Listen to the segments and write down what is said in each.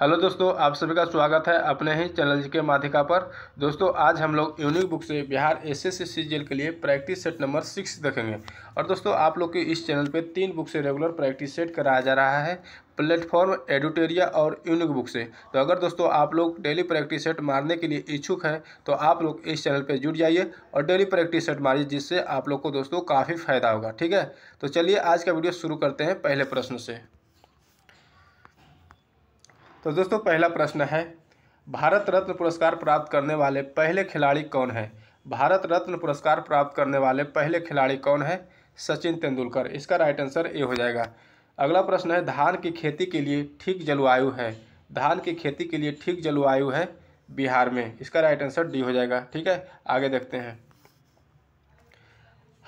hello दोस्तों आप सभी का स्वागत है अपने ही चैनल के माध्यिका पर दोस्तों आज हम लोग यूनिक बुक से बिहार एस एस सीजीएल के लिए प्रैक्टिस सेट नंबर सिक्स देखेंगे और दोस्तों आप लोग के इस चैनल पे तीन बुक से रेगुलर प्रैक्टिस सेट कराया जा रहा है प्लेटफॉर्म एडुटेरिया और यूनिक बुक से तो अगर दोस्तों आप लोग डेली प्रैक्टिस सेट मारने के लिए इच्छुक हैं तो आप लोग इस चैनल पर जुड़ जाइए और डेली प्रैक्टिस सेट मारिए जिससे आप लोग को दोस्तों काफ़ी फायदा होगा ठीक है तो चलिए आज का वीडियो शुरू करते हैं पहले प्रश्न से तो दोस्तों पहला प्रश्न है भारत रत्न पुरस्कार प्राप्त करने वाले पहले खिलाड़ी कौन है भारत रत्न पुरस्कार प्राप्त करने वाले पहले खिलाड़ी कौन है सचिन तेंदुलकर इसका राइट आंसर ए हो जाएगा अगला प्रश्न है धान की खेती के लिए ठीक जलवायु है धान की खेती के लिए ठीक जलवायु है बिहार में इसका राइट आंसर डी हो जाएगा ठीक है आगे देखते हैं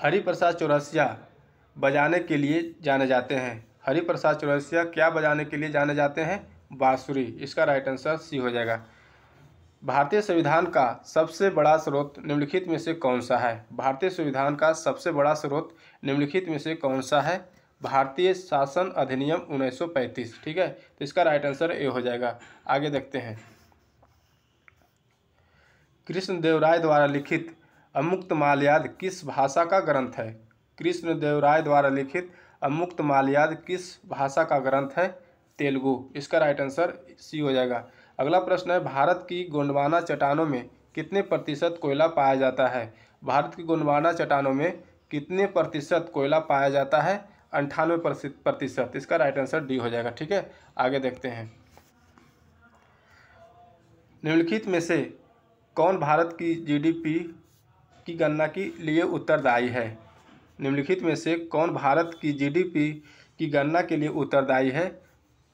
हरिप्रसाद चौरसिया बजाने के लिए जाने जाते हैं हरिप्रसाद चौरसिया क्या बजाने के लिए जाने जाते हैं बांसुरी इसका राइट आंसर सी हो जाएगा भारतीय संविधान का सबसे बड़ा स्रोत निम्नलिखित में से कौन सा है भारतीय संविधान का सबसे बड़ा स्रोत निम्नलिखित में से कौन सा है भारतीय शासन अधिनियम 1935 ठीक है तो इसका राइट आंसर ए हो जाएगा आगे देखते हैं कृष्णदेव राय द्वारा लिखित अमुक्त माल्याद किस भाषा का ग्रंथ है कृष्णदेव राय द्वारा लिखित अमुक्त माल्याद किस भाषा का ग्रंथ है तेलुगु इसका राइट आंसर सी हो जाएगा अगला प्रश्न है भारत की गोंडवाना चट्टानों में कितने प्रतिशत कोयला पाया जाता है भारत की गोंडवाना चट्टानों में कितने प्रतिशत कोयला पाया जाता है अंठानवे प्रतिशत इसका राइट आंसर डी हो जाएगा ठीक है आगे देखते हैं निम्नलिखित में से कौन भारत की जीडीपी की गणना के लिए उत्तरदायी है निम्नलिखित में से कौन भारत की जीडीपी की गणना के लिए उत्तरदायी है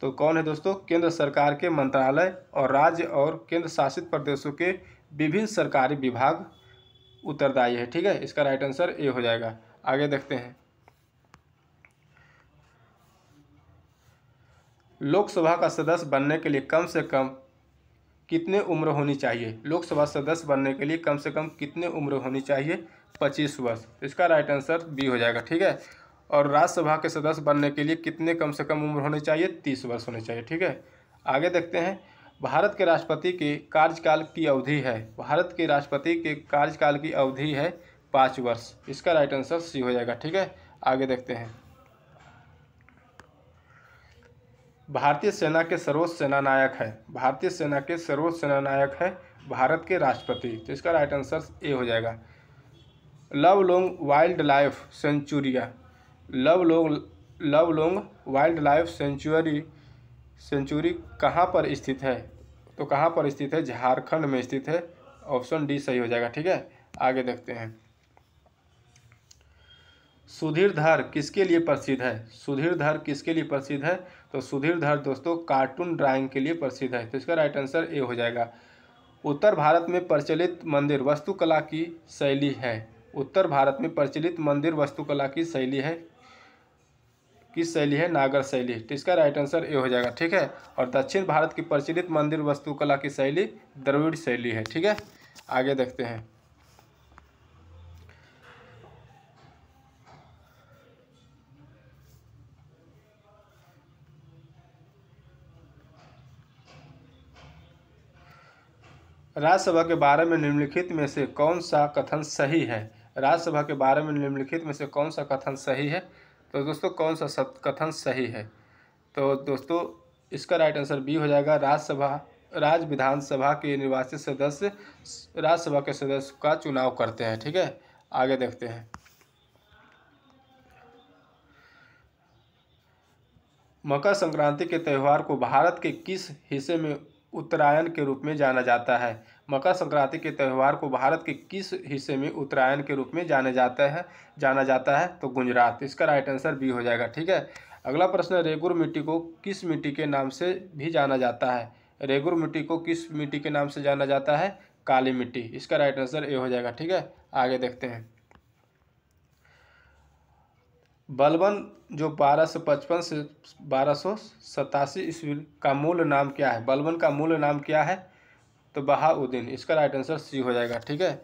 तो कौन है दोस्तों केंद्र सरकार के मंत्रालय और राज्य और केंद्र शासित प्रदेशों के विभिन्न सरकारी विभाग उत्तरदायी है ठीक है इसका राइट आंसर ए हो जाएगा आगे देखते हैं लोकसभा का सदस्य बनने के लिए कम से कम कितने उम्र होनी चाहिए लोकसभा सदस्य बनने के लिए कम से कम कितने उम्र होनी चाहिए पच्चीस वर्ष इसका राइट आंसर बी हो जाएगा ठीक है और राज्यसभा के सदस्य बनने के लिए कितने कम से कम उम्र होनी चाहिए तीस वर्ष होने चाहिए ठीक है आगे देखते हैं भारत के राष्ट्रपति के कार्यकाल की अवधि है भारत के राष्ट्रपति के कार्यकाल की अवधि है पाँच वर्ष इसका राइट आंसर सी हो जाएगा ठीक है आगे देखते हैं भारतीय सेना के सर्वोच्च सेनानायक है भारतीय सेना के सर्वोच्च सेनानायक है भारत के राष्ट्रपति तो इसका राइट आंसर ए हो जाएगा Lawalong wildlife sanctuary Lawalong Lawalong wildlife sanctuary sanctuary कहाँ पर स्थित है तो कहाँ पर स्थित है झारखंड में स्थित है ऑप्शन डी सही हो जाएगा ठीक है आगे देखते हैं सुधीर धार किसके लिए प्रसिद्ध है सुधीर धार किसके लिए प्रसिद्ध है तो सुधीर धार दोस्तों कार्टून ड्राइंग के लिए प्रसिद्ध है तो इसका राइट आंसर ए हो जाएगा उत्तर भारत में प्रचलित मंदिर वस्तुकला की शैली है उत्तर भारत में प्रचलित मंदिर वस्तुकला की शैली है किस शैली है नागर शैली तो इसका राइट आंसर ए हो जाएगा ठीक है और दक्षिण भारत की प्रचलित मंदिर वस्तुकला की शैली द्रविड़ शैली है ठीक है आगे देखते हैं राज्यसभा के बारे में निम्नलिखित में से कौन सा कथन सही है राज्यसभा के बारे में निम्नलिखित में से कौन सा कथन सही है तो दोस्तों कौन सा सब कथन सही है तो दोस्तों इसका राइट आंसर बी हो जाएगा राज्यसभा राज्य विधानसभा के निर्वाचित सदस्य राज्यसभा के सदस्य का चुनाव करते हैं ठीक है आगे देखते हैं मकर संक्रांति के त्यौहार को भारत के किस हिस्से में उत्तरायण के रूप में जाना जाता है मकर संक्रांति के त्यौहार को भारत के किस हिस्से में उत्तरायण के रूप में जाने जाता है जाना जाता है तो गुजरात इसका राइट आंसर बी हो जाएगा ठीक है अगला प्रश्न रेगुर मिट्टी को किस मिट्टी के नाम से भी जाना जाता है रेगुर मिट्टी को किस मिट्टी के नाम से जाना जाता है काली मिट्टी इसका राइट आंसर ए हो जाएगा ठीक है आगे देखते हैं बलबन जो बारह सौ पचपन से बारह सौ सतासी ईस्वी का मूल नाम क्या है बलबन का मूल नाम क्या है तो बहाउद्दीन इसका राइट आंसर सी हो जाएगा ठीक है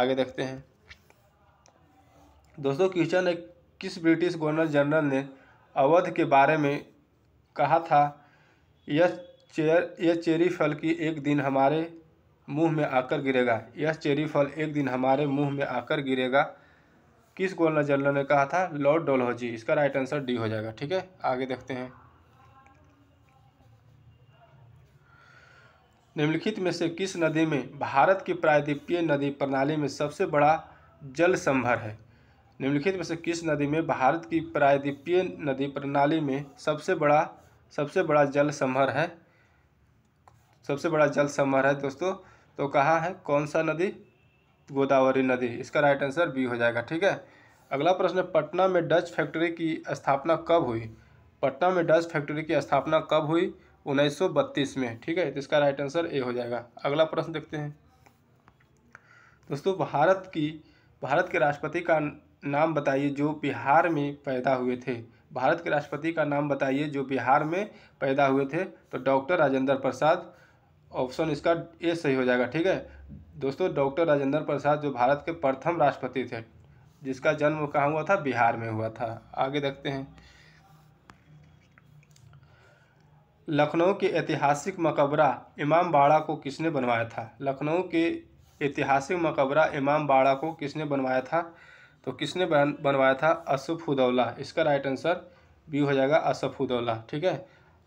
आगे देखते हैं दोस्तों क्वेश्चन है किस ब्रिटिश गवर्नर जनरल ने अवध के बारे में कहा था यह चेयर यह चेरी फल की एक दिन हमारे मुंह में आकर गिरेगा यह चेरी फल एक दिन हमारे मुंह में आकर गिरेगा किस गवर्नर जनरल ने कहा था लॉर्ड डोलहोजी इसका राइट आंसर डी हो जाएगा ठीक है आगे देखते हैं निम्नलिखित में से किस नदी में भारत की प्रायद्वीपीय नदी प्रणाली में सबसे बड़ा जल संभर है निम्नलिखित में से किस नदी में भारत की प्रायद्वीपीय नदी प्रणाली में सबसे बड़ा सबसे बड़ा जल संभर है सबसे बड़ा जल संभर है दोस्तों तो कहाँ है कौन सा नदी गोदावरी नदी इसका राइट आंसर बी हो जाएगा ठीक है अगला प्रश्न है पटना में डच फैक्ट्री की स्थापना कब हुई पटना में डच फैक्ट्री की स्थापना कब हुई 1932 में ठीक है तो इसका राइट आंसर ए हो जाएगा अगला प्रश्न देखते हैं दोस्तों भारत की भारत के राष्ट्रपति का नाम बताइए जो बिहार में पैदा हुए थे भारत के राष्ट्रपति का नाम बताइए जो बिहार में पैदा हुए थे तो डॉक्टर राजेंद्र प्रसाद ऑप्शन इसका ए सही हो जाएगा ठीक है दोस्तों डॉक्टर राजेंद्र प्रसाद जो भारत के प्रथम राष्ट्रपति थे जिसका जन्म कहाँ हुआ था बिहार में हुआ था आगे देखते हैं लखनऊ के ऐतिहासिक मकबरा इमाम बाड़ा को किसने बनवाया था लखनऊ के ऐतिहासिक मकबरा इमाम बाड़ा को किसने बनवाया था तो किसने बन बनवाया था उदौला इसका राइट आंसर बी हो जाएगा असफ उदौला ठीक है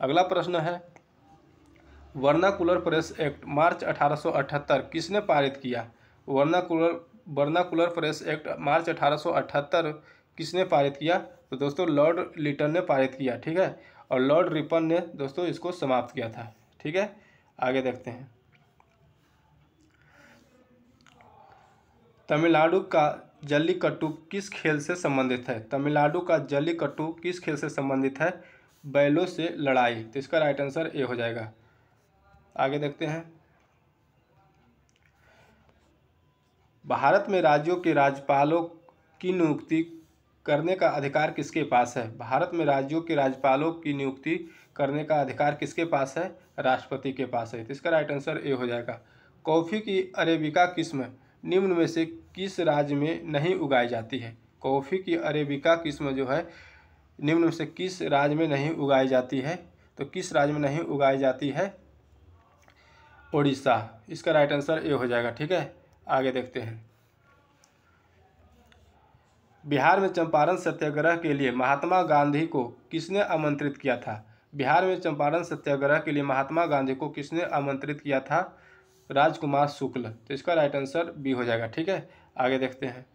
अगला प्रश्न है वर्नाकुलर प्रेस एक्ट मार्च 1878 किसने पारित किया vernacular vernacular press act March 1878 किसने पारित किया तो दोस्तों लॉर्ड लिटन ने पारित किया ठीक है और लॉर्ड रिपन ने दोस्तों इसको समाप्त किया था ठीक है आगे देखते हैं तमिलनाडु का जल्लीकट्टू किस खेल से संबंधित है तमिलनाडु का जल्लीकट्टू किस खेल से संबंधित है बैलों से लड़ाई तो इसका राइट आंसर ए हो जाएगा आगे देखते हैं भारत में राज्यों के राज्यपालों की नियुक्ति करने का अधिकार किसके पास है भारत में राज्यों के राज्यपालों की नियुक्ति करने का अधिकार किसके पास है राष्ट्रपति के पास है तो इसका राइट आंसर ए हो जाएगा कॉफ़ी की अरेबिका किस्म निम्न में से किस राज्य में नहीं उगाई जाती है कॉफ़ी की अरेबिका किस्म जो है निम्न में से किस राज्य में नहीं उगाई जाती है तो किस राज्य में नहीं उगाई जाती है ओडिशा इसका राइट आंसर ए हो जाएगा ठीक है आगे देखते हैं बिहार में चंपारण सत्याग्रह के लिए महात्मा गांधी को किसने आमंत्रित किया था बिहार में चंपारण सत्याग्रह के लिए महात्मा गांधी को किसने आमंत्रित किया था राजकुमार शुक्ल तो इसका राइट आंसर बी हो जाएगा ठीक है आगे देखते हैं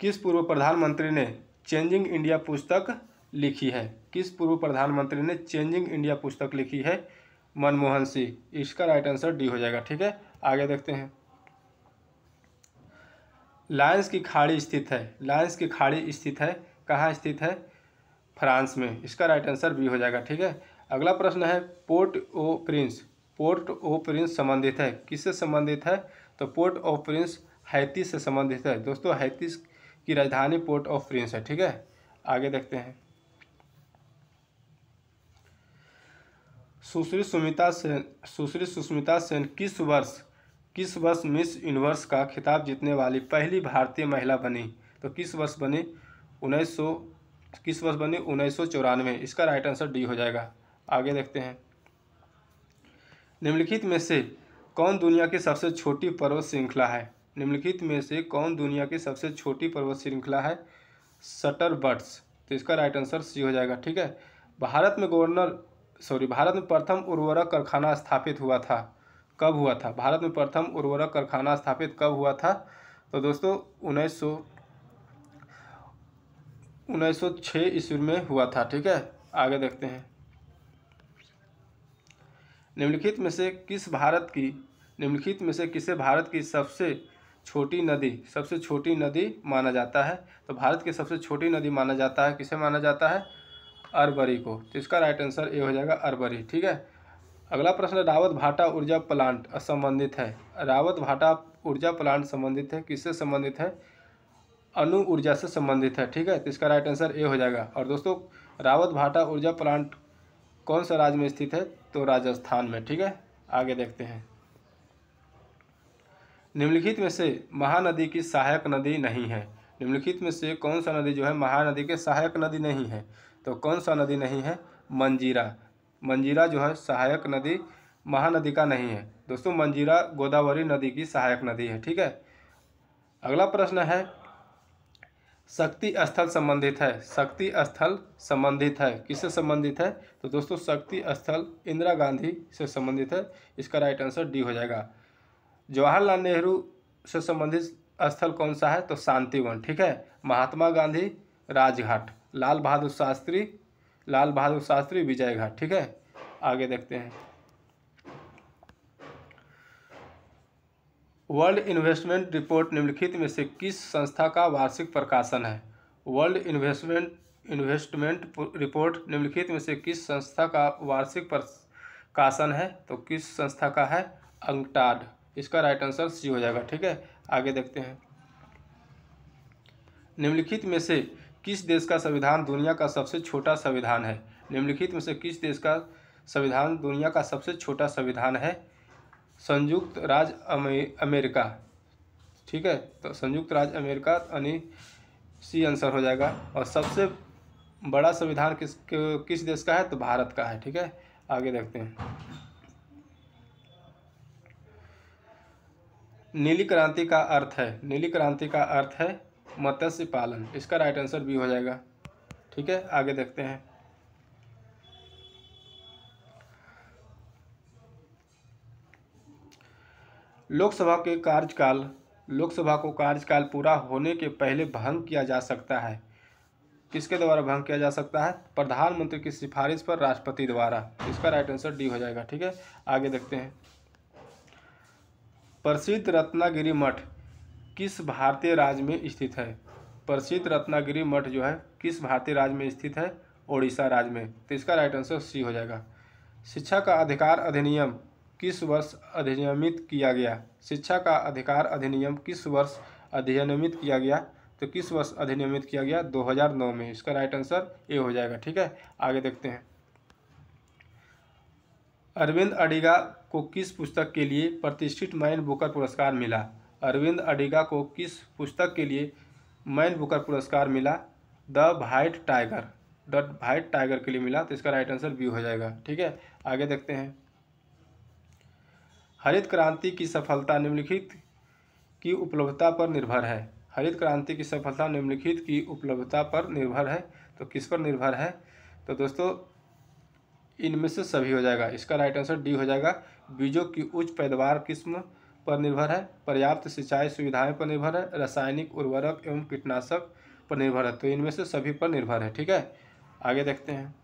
किस पूर्व प्रधानमंत्री ने चेंजिंग इंडिया पुस्तक लिखी है किस पूर्व प्रधानमंत्री ने चेंजिंग इंडिया पुस्तक लिखी है मनमोहन सिंह इसका राइट आंसर डी हो जाएगा ठीक है आगे देखते हैं लायंस की खाड़ी स्थित है लायंस की खाड़ी स्थित है कहाँ स्थित है फ्रांस में इसका राइट आंसर बी हो जाएगा ठीक है अगला प्रश्न है Port-au-Prince Port-au-Prince संबंधित है किससे संबंधित है तो पोर्ट ऑफ प्रिंस हैती से संबंधित है दोस्तों हैती की राजधानी पोर्ट ऑफ प्रिंस है ठीक है आगे देखते हैं सुश्री सुमिता सेन सुश्री सुष्मिता सेन किस वर्ष किस वर्ष मिस यूनिवर्स का खिताब जीतने वाली पहली भारतीय महिला बनी तो किस वर्ष बने उन्नीस किस वर्ष बने उन्नीस इसका राइट आंसर डी हो जाएगा आगे देखते हैं निम्नलिखित में से कौन दुनिया की सबसे छोटी पर्वत श्रृंखला है निम्नलिखित में से कौन दुनिया की सबसे छोटी पर्वत श्रृंखला है सटर बर्ड्स तो इसका राइट आंसर सी हो जाएगा ठीक है भारत में गवर्नर सॉरी भारत में प्रथम उर्वरक कारखाना स्थापित हुआ था कब हुआ था भारत में प्रथम उर्वरक कारखाना स्थापित कब हुआ था तो दोस्तों उन्नीस सौ उन्नीस सौ ईस्वी में हुआ था ठीक है आगे देखते हैं निम्नलिखित में से किस भारत की निम्नलिखित में से किसे भारत की सबसे छोटी नदी सबसे छोटी नदी माना जाता है तो भारत की सबसे छोटी नदी माना जाता है किसे माना जाता है अरबरी को तो इसका राइट आंसर ए हो जाएगा अरबरी ठीक है अगला प्रश्न रावत भाटा ऊर्जा प्लांट संबंधित है रावत भाटा ऊर्जा प्लांट संबंधित है किससे संबंधित है अनु ऊर्जा से संबंधित है ठीक है तो इसका राइट आंसर ए हो जाएगा और दोस्तों रावत भाटा ऊर्जा प्लांट कौन सा राज्य में स्थित है तो राजस्थान में ठीक है आगे देखते हैं निम्नलिखित में से महानदी की सहायक नदी नहीं है निम्नलिखित में से कौन सा नदी जो है महानदी के सहायक नदी नहीं है तो कौन सा नदी नहीं है मंजीरा मंजीरा जो है सहायक नदी महानदी का नहीं है दोस्तों मंजीरा गोदावरी नदी की सहायक नदी है ठीक है अगला प्रश्न है शक्ति स्थल संबंधित है शक्ति स्थल संबंधित है किससे संबंधित है तो दोस्तों शक्ति स्थल इंदिरा गांधी से संबंधित है इसका राइट आंसर डी हो जाएगा जवाहरलाल नेहरू से संबंधित स्थल कौन सा है तो शांतिवन ठीक है महात्मा गांधी राजघाट लाल बहादुर शास्त्री लाल बहादुर शास्त्री विजय घाट ठीक है आगे देखते हैं वर्ल्ड इन्वेस्टमेंट रिपोर्ट निम्नलिखित में से किस संस्था का वार्षिक प्रकाशन है वर्ल्ड इन्वेस्टमेंट इन्वेस्टमेंट रिपोर्ट निम्नलिखित में से किस संस्था का वार्षिक प्रकाशन है तो किस संस्था का है अंगटाड इसका राइट आंसर सी हो जाएगा ठीक है आगे देखते हैं निम्नलिखित में से किस देश का संविधान दुनिया का सबसे छोटा संविधान है निम्नलिखित में से किस देश का संविधान दुनिया का सबसे छोटा संविधान है संयुक्त राज्य अमे, अमेरिका ठीक है तो संयुक्त राज्य अमेरिका यानी सी आंसर हो जाएगा और सबसे बड़ा संविधान किस किस देश का है तो भारत का है ठीक है आगे देखते हैं नीली क्रांति का अर्थ है नीली क्रांति का अर्थ है मत्स्य पालन इसका राइट आंसर भी हो जाएगा ठीक है आगे देखते हैं लोकसभा के कार्यकाल लोकसभा को कार्यकाल पूरा होने के पहले भंग किया जा सकता है किसके द्वारा भंग किया जा सकता है प्रधानमंत्री की सिफारिश पर राष्ट्रपति द्वारा इसका राइट आंसर डी हो जाएगा ठीक है आगे देखते हैं प्रसिद्ध रत्नागिरी मठ किस भारतीय राज्य में स्थित है प्रसिद्ध रत्नागिरी मठ जो है किस भारतीय राज्य में स्थित है ओडिशा राज्य में तो इसका राइट आंसर सी हो जाएगा शिक्षा का अधिकार अधिनियम किस वर्ष अधिनियमित किया गया शिक्षा का अधिकार अधिनियम किस वर्ष अधिनियमित किया गया तो किस वर्ष अधिनियमित किया गया 2009 में इसका राइट आंसर ए हो जाएगा ठीक है आगे देखते हैं अरविंद अडिगा को किस पुस्तक के लिए प्रतिष्ठित मैन बुकर पुरस्कार मिला अरविंद अडिगा को किस पुस्तक के लिए मैन बुकर पुरस्कार मिला the White Tiger the White Tiger के लिए मिला तो इसका राइट आंसर बी हो जाएगा ठीक है आगे देखते हैं हरित क्रांति की सफलता निम्नलिखित की उपलब्धता पर निर्भर है हरित क्रांति की सफलता निम्नलिखित की उपलब्धता पर निर्भर है तो किस पर निर्भर है तो दोस्तों इनमें से सभी हो जाएगा इसका राइट आंसर डी हो जाएगा बीजों की उच्च पैदावार किस्म पर निर्भर है पर्याप्त सिंचाई सुविधाएं पर निर्भर है रासायनिक उर्वरक एवं कीटनाशक पर निर्भर है तो इनमें से सभी पर निर्भर है ठीक है आगे देखते हैं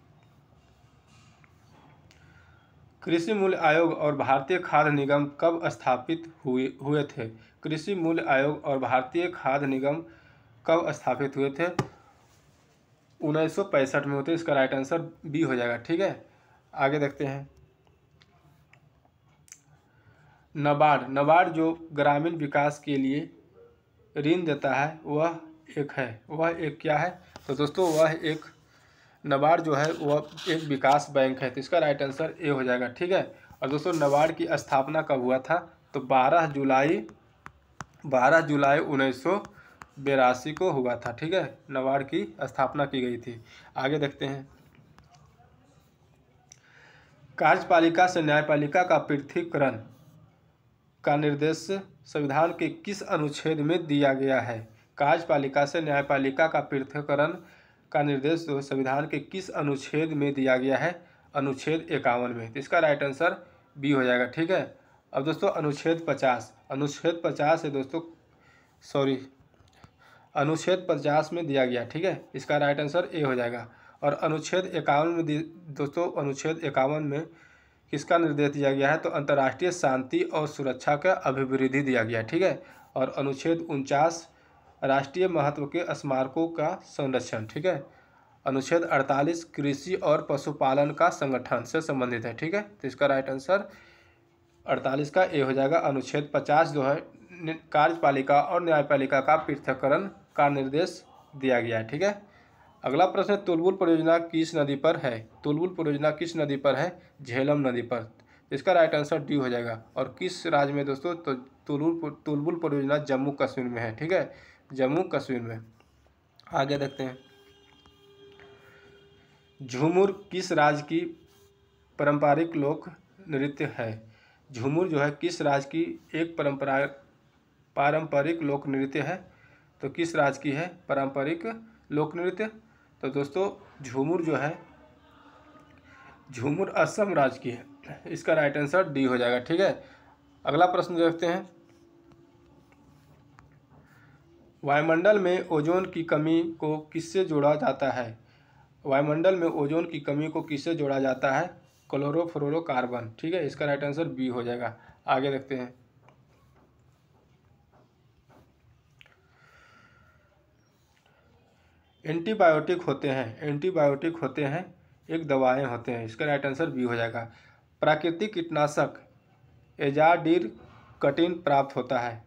कृषि मूल्य आयोग और भारतीय खाद्य निगम कब स्थापित हुए हुए थे कृषि मूल्य आयोग और भारतीय खाद्य निगम कब स्थापित हुए थे उन्नीस में होते इसका राइट आंसर बी हो जाएगा ठीक है आगे देखते हैं नबार्ड नबार्ड जो ग्रामीण विकास के लिए ऋण देता है वह एक है वह एक क्या है तो दोस्तों वह एक नबार्ड जो है वह एक विकास बैंक है तो इसका राइट आंसर ए हो जाएगा ठीक है और दोस्तों नबार्ड की स्थापना कब हुआ था तो 12 जुलाई 12 जुलाई उन्नीस को हुआ था ठीक है नबार्ड की स्थापना की गई थी आगे देखते हैं कार्यपालिका से न्यायपालिका का पृथ्वीकरण का निर्देश संविधान के किस अनुच्छेद में दिया गया है कार्यपालिका से न्यायपालिका का पृथककरण का निर्देश संविधान के किस अनुच्छेद में दिया गया है अनुच्छेद इक्यावन में तो इसका राइट आंसर बी हो जाएगा ठीक है अब दोस्तों अनुच्छेद पचास अनुच्छेद पचास है दोस्तों सॉरी अनुच्छेद पचास में दिया गया ठीक है इसका राइट आंसर ए हो जाएगा और अनुच्छेद इक्यावन में दोस्तों अनुच्छेद इक्यावन में किसका निर्देश दिया गया है तो अंतर्राष्ट्रीय शांति और सुरक्षा का अभिवृद्धि दिया गया है ठीक है और अनुच्छेद उनचास राष्ट्रीय महत्व के स्मारकों का संरक्षण ठीक है अनुच्छेद 48 कृषि और पशुपालन का संगठन से संबंधित है ठीक है तो इसका राइट आंसर 48 का ए हो जाएगा अनुच्छेद 50 जो है कार्यपालिका और न्यायपालिका का पृथककरण का निर्देश दिया गया है ठीक है अगला प्रश्न तुलबुल परियोजना किस नदी पर है तुलबुल परियोजना किस नदी पर है झेलम नदी पर इसका राइट आंसर डी हो जाएगा और किस राज्य में दोस्तों तो तुलबुल तुलबुल परियोजना जम्मू कश्मीर में है ठीक है जम्मू कश्मीर में आगे देखते हैं झूमुर किस राज्य की पारंपरिक लोक नृत्य है झूमुर जो है किस राज्य की एक परंपरा पारंपरिक लोक नृत्य है तो किस राज्य की है पारंपरिक लोक नृत्य तो दोस्तों झूमर जो है झूमर असम राज्य की है इसका राइट आंसर डी हो जाएगा ठीक है अगला प्रश्न देखते हैं वायुमंडल में ओजोन की कमी को किससे जोड़ा जाता है वायुमंडल में ओजोन की कमी को किससे जोड़ा जाता है क्लोरोफ्लोरोकार्बन ठीक है इसका राइट आंसर बी हो जाएगा आगे देखते हैं एंटीबायोटिक होते हैं एंटीबायोटिक होते हैं एक दवाएं होते हैं इसका राइट आंसर बी हो जाएगा प्राकृतिक कीटनाशक एजाडिर कटिन प्राप्त होता है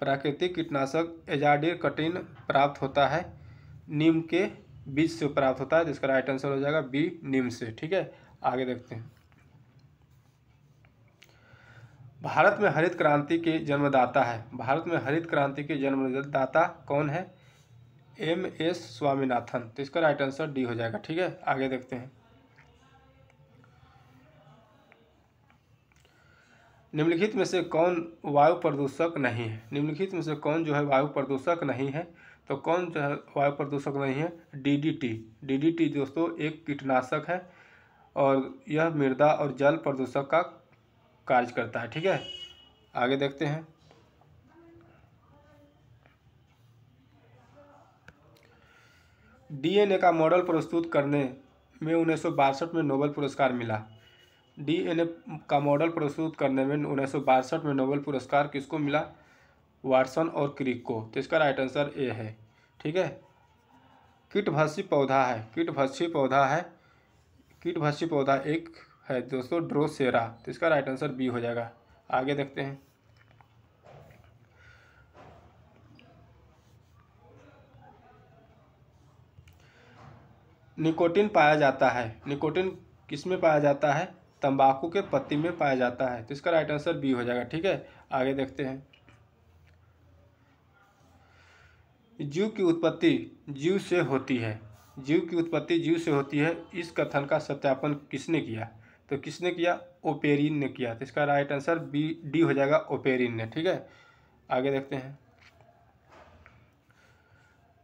प्राकृतिक कीटनाशक एजाडिर कटिन प्राप्त होता है नीम के बीज से प्राप्त होता है जिसका राइट आंसर हो जाएगा बी नीम से ठीक है आगे देखते हैं भारत में हरित क्रांति के जन्मदाता है भारत में हरित क्रांति के जन्मदाता कौन है एम एस स्वामीनाथन तो इसका राइट आंसर डी हो जाएगा ठीक है आगे देखते हैं निम्नलिखित में से कौन वायु प्रदूषक नहीं है निम्नलिखित में से कौन जो है वायु प्रदूषक नहीं है तो कौन जो है वायु प्रदूषक नहीं है डीडीटी डीडीटी दोस्तों एक कीटनाशक है और यह मृदा और जल प्रदूषक का कार्य करता है ठीक है आगे देखते हैं डीएनए का मॉडल प्रस्तुत करने में उन्नीस में नोबेल पुरस्कार मिला डीएनए का मॉडल प्रस्तुत करने में उन्नीस में नोबेल पुरस्कार किसको मिला वाटसन और क्रिक को तो इसका राइट आंसर ए है ठीक है भस्सी पौधा है भस्सी पौधा है किट भस्सी पौधा एक है दोस्तों ड्रोसेरा तो इसका राइट आंसर बी हो जाएगा आगे देखते हैं निकोटिन पाया जाता है निकोटिन किस में पाया जाता है तंबाकू के पत्ती में पाया जाता है तो इसका राइट आंसर बी हो जाएगा ठीक है आगे देखते हैं जीव की उत्पत्ति जीव से होती है जीव की उत्पत्ति जीव से होती है इस कथन का सत्यापन किसने किया तो किसने किया ओपेरिन ने किया तो इसका राइट आंसर बी डी हो जाएगा ओपेरिन ने ठीक है आगे देखते हैं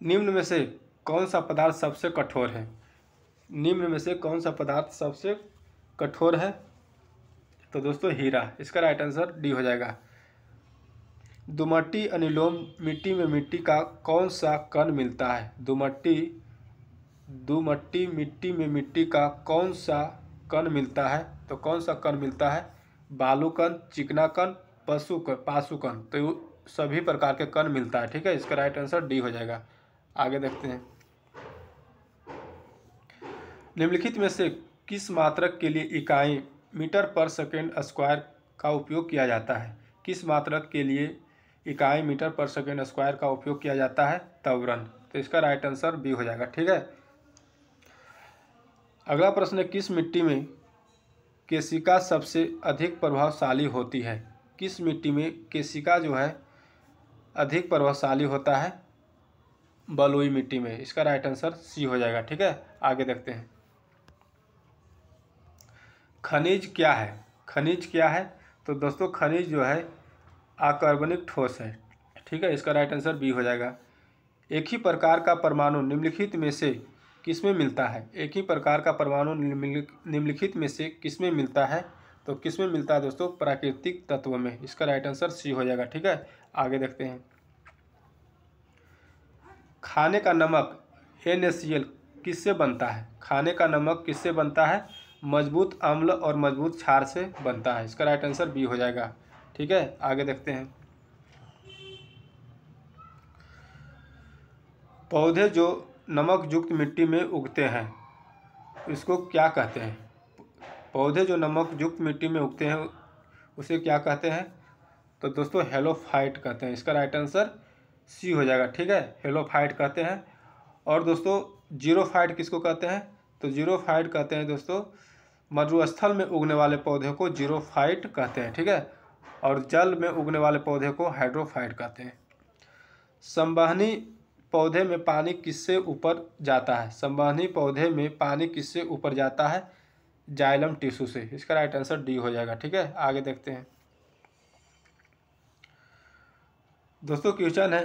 निम्न में से कौन सा पदार्थ सबसे कठोर है निम्न में से कौन सा पदार्थ सबसे कठोर है तो दोस्तों हीरा इसका राइट आंसर डी हो जाएगा दुमट्टी अनिलोम मिट्टी में मिट्टी का कौन सा कण मिलता है दुमट्टी दुमट्टी मिट्टी में मिट्टी का कौन सा कण मिलता है तो कौन सा कण मिलता है बालू कण चिकना कण पशु कण पाशु कण तो सभी प्रकार के कण मिलता है ठीक है इसका राइट आंसर डी हो जाएगा आगे देखते हैं निम्नलिखित में से किस मात्रक के लिए इकाई मीटर पर सेकेंड स्क्वायर का उपयोग किया जाता है किस मात्रक के लिए इकाई मीटर पर सेकेंड स्क्वायर का उपयोग किया जाता है तवरन तो इसका राइट आंसर बी हो जाएगा ठीक है अगला प्रश्न है किस मिट्टी में केसिका सबसे अधिक प्रभावशाली होती है किस मिट्टी में केसिका जो है अधिक प्रभावशाली होता है बलुई मिट्टी में इसका राइट आंसर सी हो जाएगा ठीक है आगे देखते हैं खनिज क्या है खनिज क्या है तो दोस्तों खनिज जो है अकार्बनिक ठोस है ठीक है इसका राइट आंसर बी हो जाएगा एक ही प्रकार का परमाणु निम्नलिखित में से किस में मिलता है एक ही प्रकार का परमाणु निम्नलिखित में से किस में मिलता है तो किस में मिलता है दोस्तों प्राकृतिक तत्व में इसका राइट आंसर सी हो जाएगा ठीक है आगे देखते हैं खाने का नमक एन किससे बनता है खाने का नमक किससे बनता है मजबूत अम्ल और मजबूत क्षार से बनता है इसका राइट आंसर बी हो जाएगा ठीक है आगे देखते हैं पौधे जो नमक युक्त मिट्टी में उगते हैं इसको क्या कहते हैं पौधे जो नमक युक्त मिट्टी में उगते हैं उसे क्या कहते हैं तो दोस्तों हेलोफाइट कहते हैं इसका राइट आंसर सी हो जाएगा ठीक है हेलोफाइट कहते हैं और दोस्तों जीरो फाइट किसको कहते हैं तो जीरो फाइट कहते हैं दोस्तों मरुस्थल में उगने वाले पौधे को जीरोफाइट कहते हैं ठीक है और जल में उगने वाले पौधे को हाइड्रोफाइट कहते हैं संवहनी पौधे में पानी किससे ऊपर जाता है संवहनी पौधे में पानी किससे ऊपर जाता है जाइलम टिश्यू से इसका राइट आंसर डी हो जाएगा ठीक है आगे देखते हैं दोस्तों क्वेश्चन है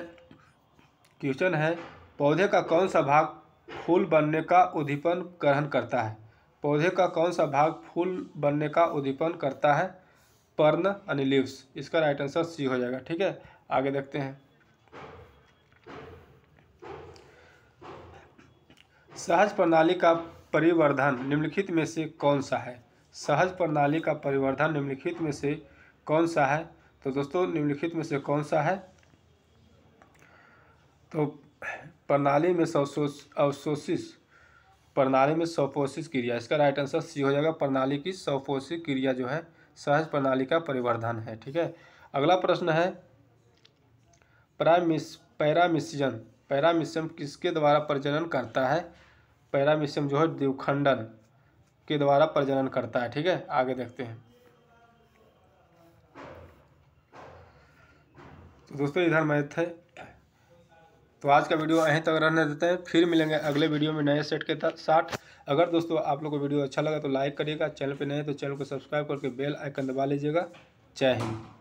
क्वेश्चन है पौधे का कौन सा भाग फूल बनने का उद्दीपन ग्रहण करता है पौधे का कौन सा भाग फूल बनने का उद्दीपन करता है पर्न अनिलिव्स इसका राइट आंसर सी हो जाएगा ठीक है आगे देखते हैं सहज प्रणाली का परिवर्धन निम्नलिखित में से कौन सा है सहज प्रणाली का परिवर्धन निम्नलिखित में से कौन सा है तो दोस्तों निम्नलिखित में से कौन सा है तो प्रणाली में अवशोषित प्रणाली में सौपोषित क्रिया इसका राइट आंसर सी हो जाएगा प्रणाली की सौपोषित क्रिया जो है सहज प्रणाली का परिवर्धन है ठीक है अगला प्रश्न है प्राइमिस पैरामिशियम पैरामिसियम किसके द्वारा प्रजनन करता है पैरामिसियम जो है द्विखंडन के द्वारा प्रजनन करता है ठीक है आगे देखते हैं तो दोस्तों इधर मैथ है तो आज का वीडियो यहीं तक रहने देते हैं फिर मिलेंगे अगले वीडियो में नए सेट के साथ अगर दोस्तों आप लोग को वीडियो अच्छा लगा तो लाइक करिएगा चैनल पर नए तो चैनल को सब्सक्राइब करके बेल आइकन दबा लीजिएगा जय हिंद